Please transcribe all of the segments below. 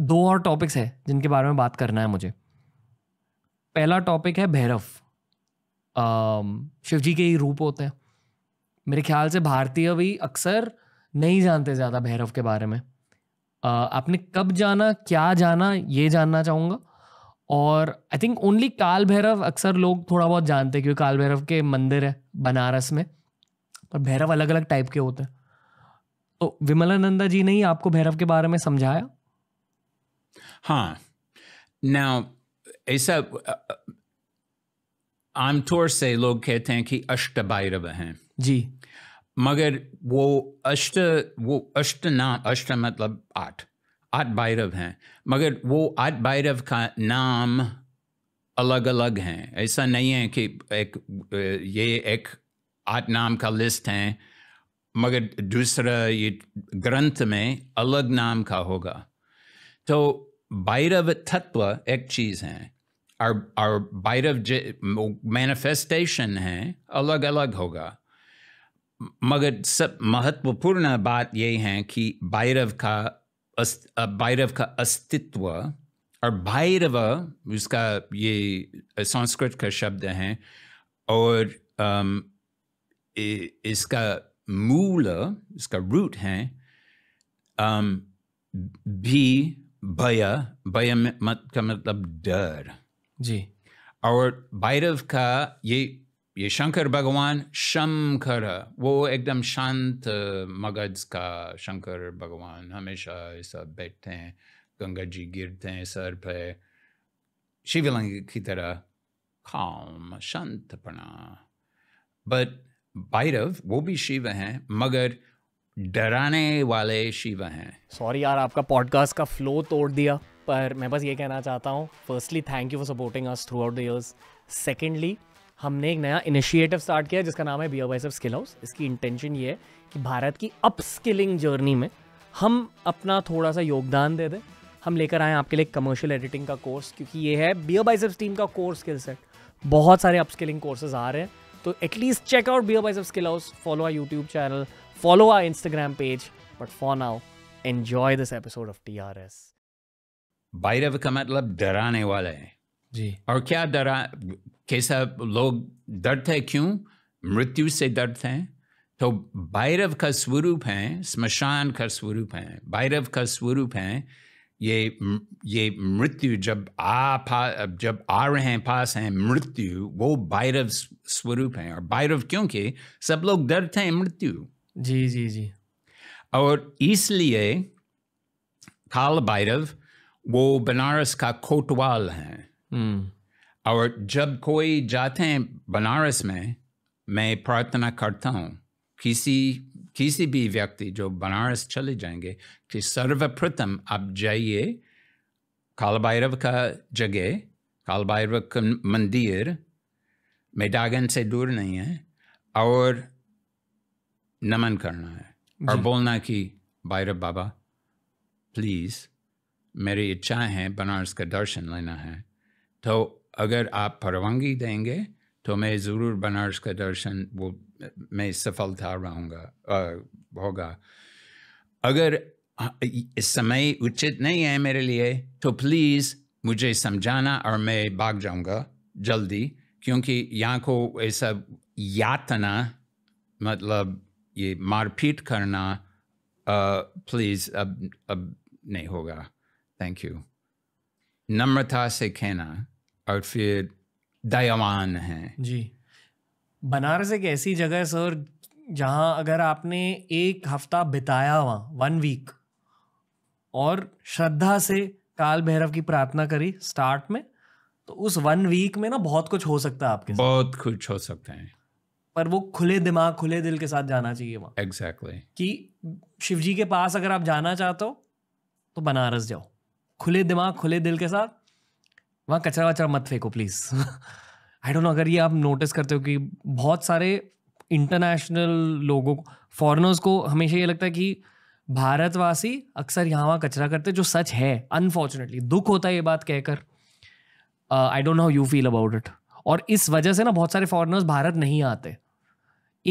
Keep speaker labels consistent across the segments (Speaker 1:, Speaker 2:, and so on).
Speaker 1: दो और टॉपिक्स है जिनके बारे में बात करना है मुझे पहला टॉपिक है भैरव शिव जी के ही रूप होते हैं मेरे ख्याल से भारतीय भी अक्सर नहीं जानते ज़्यादा भैरव के बारे में आ, आपने कब जाना क्या जाना ये जानना चाहूँगा और आई थिंक ओनली काल भैरव अक्सर लोग थोड़ा बहुत जानते हैं क्योंकि काल भैरव के मंदिर है बनारस में पर भैरव अलग अलग टाइप के होते हैं तो विमलानंदा जी ने ही आपको भैरव के बारे में समझाया
Speaker 2: Huh. Now, ऐसा आमतौर से लोग कहते हैं कि अष्ट भैरव हैं जी मगर वो अष्ट वो अष्ट नाम अष्ट मतलब आठ आठ भैरव हैं मगर वो आठ भैरव का नाम अलग अलग हैं ऐसा नहीं है कि एक ये एक आठ नाम का लिस्ट है मगर दूसरा ये ग्रंथ में अलग नाम का होगा तो भैरव तत्व एक चीज़ है और और भैरव मैनिफेस्टेशन है अलग अलग होगा मगर सब महत्वपूर्ण बात यही है कि भैरव का भैरव का अस्तित्व और भैरव उसका ये संस्कृत का शब्द है और um, इसका मूल इसका रूट है um, भी भय भय मत का मतलब डर जी और भैरव का ये ये शंकर भगवान शंकर वो एकदम शांत मगज का शंकर भगवान हमेशा ऐसा बैठते हैं गंगा जी गिरते हैं सर पे शिवलिंग की तरह काम शांतपना बट भैरव वो भी शिव हैं मगर डराने वाले शिव
Speaker 1: हैं सॉरी यार आपका पॉडकास्ट का फ्लो तोड़ दिया पर मैं बस ये कहना चाहता हूँ firstly thank you for supporting us throughout the years secondly हमने एक नया इनिशिएटिव स्टार्ट किया जिसका नाम है B bear of skill house इसकी इंटेंशन ये है कि भारत की अपस्किलिंग जर्नी में हम अपना थोड़ा सा योगदान दे दें हम लेकर आए आपके लिए कमर्शियल एडिटिंग का कोर्स क्योंकि ये है बी बियर ऑफ टीम का कोर्स स्किल सेट बहुत सारे अपस्किलिंग कोर्सेज आ रहे हैं तो at least check out bear of skill house follow our YouTube channel follow our Instagram page. But for now, enjoy this episode of TRS.
Speaker 2: Bhairav का मतलब डराने वाला है जी और क्या डरा कैसा लोग दर्द है क्यों मृत्यु से दर्द है तो भैरव का स्वरूप है स्मशान का स्वरूप है भैरव का स्वरूप है ये ये मृत्यु जब आ पा जब आ रहे हैं पास हैं मृत्यु वो भैरव स्वरूप है और भैरव क्योंकि सब लोग डरते हैं मृत्यु जी जी जी और इसलिए काल भैरव वो बनारस का कोतवाल हैं हम्म। और जब कोई जाते हैं बनारस में मैं प्रार्थना करता हूँ किसी किसी भी व्यक्ति जो बनारस चले जाएंगे कि सर्वप्रथम आप जाइए काल भैरव का जगह काल भैरव का मंदिर मेडागन से दूर नहीं है और नमन करना है और बोलना कि भैरव बाबा प्लीज़ मेरी इच्छा है बनारस का दर्शन लेना है तो अगर आप परवानगी देंगे तो मैं ज़रूर बनारस का दर्शन वो मैं सफलता रहूँगा होगा अगर समय उचित नहीं है मेरे लिए तो प्लीज़ मुझे समझाना और मैं भाग जाऊँगा जल्दी क्योंकि यहाँ को ऐसा यातना मतलब ये मारपीट करना प्लीज़ अब अब नहीं होगा थैंक यू नम्रता से कहना और फिर दयावान है
Speaker 1: जी बनारस एक ऐसी जगह है सर जहाँ अगर आपने एक हफ्ता बिताया वहाँ वन वीक और श्रद्धा से काल भैरव की प्रार्थना करी स्टार्ट में तो उस वन वीक में ना बहुत कुछ हो सकता है आपके बहुत कुछ हो सकता है पर वो खुले दिमाग खुले दिल के साथ जाना चाहिए वहाँ एग्जैक्टली exactly. कि शिव जी के पास अगर आप जाना चाहते हो तो बनारस जाओ खुले दिमाग खुले दिल के साथ वहाँ कचरा वचरा मत फेंको प्लीज़ आई डोंट नो अगर ये आप नोटिस करते हो कि बहुत सारे इंटरनेशनल लोगों फॉरनर्स को हमेशा ये लगता है कि भारतवासी अक्सर यहाँ वहाँ कचरा करते जो सच है अनफॉर्चुनेटली दुख होता है ये बात कहकर I don't know how you feel about it और इस वजह से ना बहुत सारे फॉरनर्स भारत नहीं आते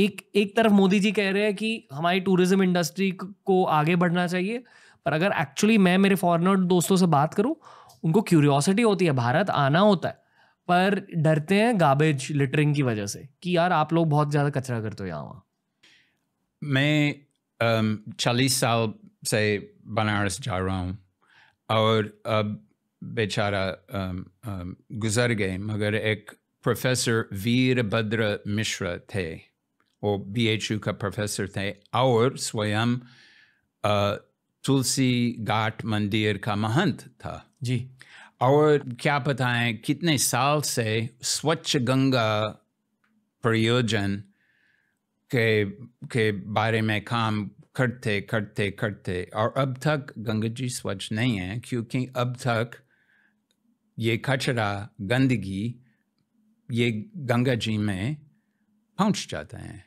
Speaker 1: एक एक तरफ मोदी जी कह रहे हैं कि हमारी टूरिज्म इंडस्ट्री को आगे बढ़ना चाहिए पर अगर एक्चुअली मैं मेरे फॉरनर दोस्तों से बात करूं उनको क्यूरियोसिटी होती है भारत आना होता है पर डरते हैं गार्बेज लिटरिंग की वजह से कि यार आप लोग बहुत ज़्यादा कचरा करते हो यहाँ वहाँ
Speaker 2: मैं चालीस साल से बनारस जा रहा हूँ और अब बेचारा गुजर गए मगर एक प्रोफेसर वीरभद्र मिश्र थे वो बीएचयू का प्रोफेसर थे और स्वयं तुलसी घाट मंदिर का महंत था जी और क्या पता है कितने साल से स्वच्छ गंगा प्रयोजन के के बारे में काम करते करते करते और अब तक गंगा जी स्वच्छ नहीं है क्योंकि अब तक ये कचरा गंदगी ये गंगा जी में पहुंच जाते हैं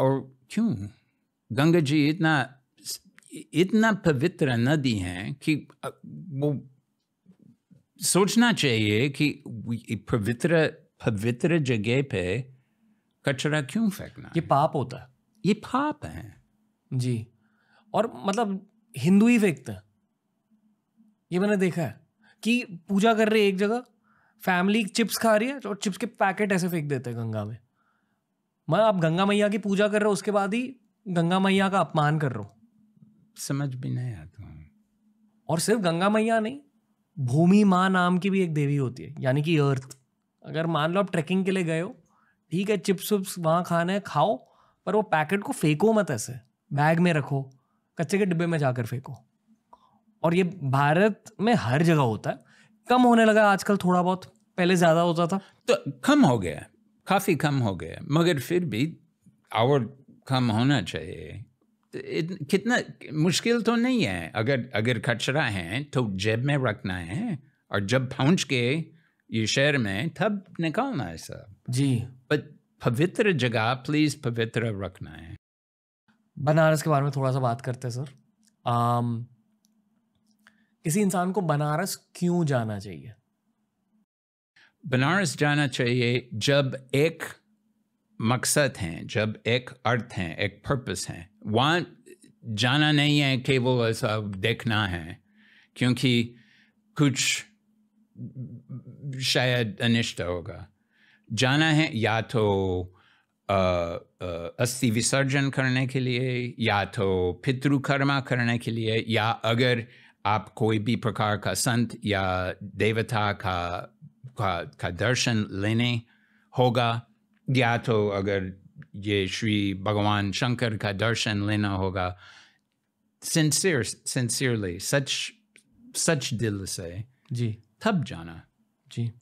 Speaker 2: और क्यों गंगा जी इतना इतना पवित्र नदी है कि वो सोचना चाहिए कि पवित्र पवित्र जगह पे
Speaker 1: कचरा क्यों फेंकना ये पाप होता है ये पाप है जी और मतलब हिंदू ही फेंकते हैं ये मैंने देखा है कि पूजा कर रहे एक जगह फैमिली चिप्स खा रही है और चिप्स के पैकेट ऐसे फेंक देते हैं गंगा में मैं आप गंगा मैया की पूजा कर रहे हो उसके बाद ही गंगा मैया का अपमान कर रहे हो समझ भी नहीं आता और सिर्फ गंगा मैया नहीं भूमि माँ नाम की भी एक देवी होती है यानी कि अर्थ अगर मान लो आप ट्रैकिंग के लिए गए हो ठीक है चिप्स विप्स वहाँ खाने खाओ पर वो पैकेट को फेंको मत ऐसे बैग में रखो कच्चे के डिब्बे में जाकर फेंको और ये भारत में हर जगह होता है कम होने लगा आजकल थोड़ा बहुत पहले ज़्यादा होता था तो कम हो गया काफ़ी कम हो गया मगर
Speaker 2: फिर भी और कम होना चाहिए तो कितना मुश्किल तो नहीं है अगर अगर कचरा है तो जेब में रखना है और जब पहुंच के ये शहर में तब निकालना है सब जी बट पवित्र जगह प्लीज़ पवित्र रखना है
Speaker 1: बनारस के बारे में थोड़ा सा बात करते हैं सर आम, किसी इंसान को बनारस क्यों जाना चाहिए
Speaker 2: बनारस जाना चाहिए जब एक मकसद हैं जब एक अर्थ हैं एक पर्पस हैं वहाँ जाना नहीं है केवल ऐसा देखना है क्योंकि कुछ शायद अनिष्ट होगा जाना है या तो अस्थि विसर्जन करने के लिए या तो पितृकर्मा करने के लिए या अगर आप कोई भी प्रकार का संत या देवता का का का दर्शन लेने होगा या तो अगर ये श्री भगवान शंकर का दर्शन लेना होगा सिंसियर सिंसियरली सच सच दिल से जी तब जाना जी